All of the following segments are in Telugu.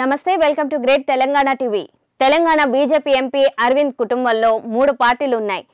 నమస్తే welcome to great Telangana TV Telangana BJP MP Arvind కుటుంబంలో మూడు పార్టీలు ఉన్నాయి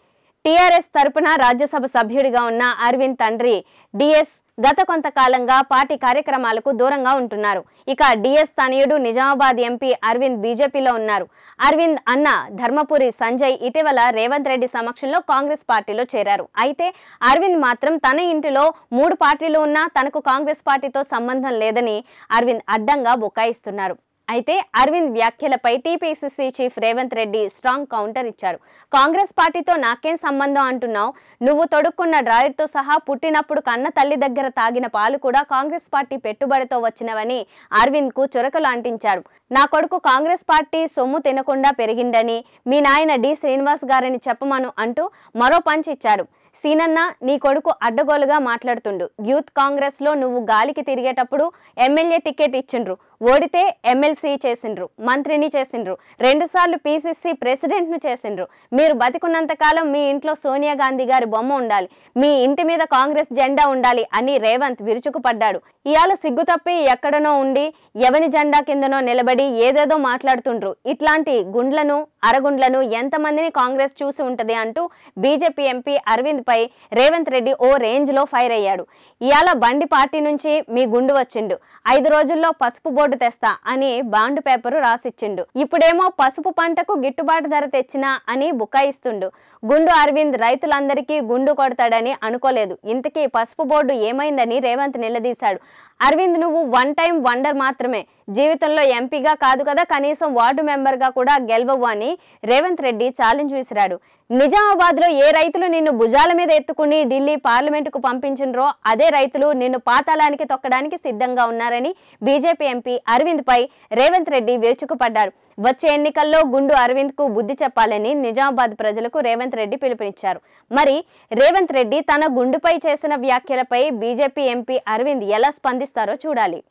టీఆర్ఎస్ తరపున రాజ్యసభ సభ్యుడిగా ఉన్న అరవింద్ తండ్రి డిఎస్ గత కొంతకాలంగా పార్టీ కార్యక్రమాలకు దూరంగా ఉంటున్నారు ఇక డిఎస్ తనయుడు నిజామాబాద్ ఎంపీ అరవింద్ బీజేపీలో ఉన్నారు అరవింద్ అన్న ధర్మపురి సంజయ్ ఇటీవల రేవంత్ రెడ్డి సమక్షంలో కాంగ్రెస్ పార్టీలో చేరారు అయితే అరవింద్ మాత్రం తన ఇంటిలో మూడు పార్టీలు ఉన్నా తనకు కాంగ్రెస్ పార్టీతో సంబంధం లేదని అరవింద్ అడ్డంగా బుకాయిస్తున్నారు అయితే అరవింద్ వ్యాఖ్యలపై TPCC chief Revanth Reddy strong counter ఇచ్చారు కాంగ్రెస్ పార్టీతో నాకేం సంబంధం అంటున్నావు నువ్వు తొడుక్కున్న డ్రాయర్తో సహా పుట్టినప్పుడు కన్న తల్లి దగ్గర తాగిన పాలు కూడా కాంగ్రెస్ పార్టీ పెట్టుబడితో వచ్చినవని అరవింద్ కు చురకలు అంటించారు నా కొడుకు కాంగ్రెస్ పార్టీ సొమ్ము తినకుండా పెరిగిందని మీ నాయన డి శ్రీనివాస్ గారని చెప్పమను అంటూ మరో పంచ్ ఇచ్చారు సీనన్న నీ కొడుకు అడ్డగోలుగా మాట్లాడుతుండు యూత్ కాంగ్రెస్లో నువ్వు గాలికి తిరిగేటప్పుడు ఎమ్మెల్యే టికెట్ ఇచ్చిండ్రు ఓడితే ఎమ్మెల్సీ చేసిండ్రు మంత్రిని చేసిండ్రు రెండుసార్లు పీసీసీ ప్రెసిడెంట్ను చేసిండ్రు మీరు బతికున్నంతకాలం మీ ఇంట్లో సోనియా గాంధీ గారి బొమ్మ ఉండాలి మీ ఇంటి మీద కాంగ్రెస్ జెండా ఉండాలి అని రేవంత్ విరుచుకుపడ్డాడు ఇవాళ సిగ్గుతప్పి ఎక్కడనో ఉండి ఎవని జెండా కిందనో నిలబడి ఏదేదో మాట్లాడుతుండ్రు ఇట్లాంటి గుండ్లను అరగుండ్లను ఎంతమందిని కాంగ్రెస్ చూసి ఉంటది అంటూ బీజేపీ ఎంపీ అరవింద్ పై రేవంత్ రెడ్డి ఓ రేంజ్ లో ఫైర్ అయ్యాడు ఇవాళ బండి పార్టీ నుంచి మీ గుండు వచ్చిండు ఐదు రోజుల్లో పసుపు బోర్డు బోర్డు తెస్తా అని బాండ్ పేపరు రాసిచ్చిండు ఇప్పుడేమో పసుపు పంటకు గిట్టుబాటు ధర తెచ్చినా అని బుకాయిస్తుండు గుండు అరవింద్ రైతులందరికీ గుండు కొడతాడని అనుకోలేదు ఇంతకీ పసుపు బోర్డు ఏమైందని రేవంత్ నిలదీశాడు అరవింద్ నువ్వు వన్ టైం వండర్ మాత్రమే జీవితంలో ఎంపీగా కాదు కదా కనీసం వార్డు మెంబర్గా కూడా గెలవవు అని రేవంత్ రెడ్డి ఛాలెంజ్ విసిరాడు నిజామాబాద్లో ఏ రైతులు నిన్ను భుజాల మీద ఎత్తుకుని ఢిల్లీ పార్లమెంటుకు పంపించినరో అదే రైతులు నిన్ను పాతాళానికి తొక్కడానికి సిద్ధంగా ఉన్నారని బీజేపీ ఎంపీ అరవింద్పై రేవంత్ రెడ్డి విరుచుకుపడ్డారు వచ్చే ఎన్నికల్లో గుండు అరవింద్ కు బుద్ధి చెప్పాలని నిజామాబాద్ ప్రజలకు రేవంత్ రెడ్డి పిలుపునిచ్చారు మరి రేవంత్ రెడ్డి తన గుండుపై చేసిన వ్యాఖ్యలపై బీజేపీ ఎంపీ అరవింద్ ఎలా స్పందిస్తారో చూడాలి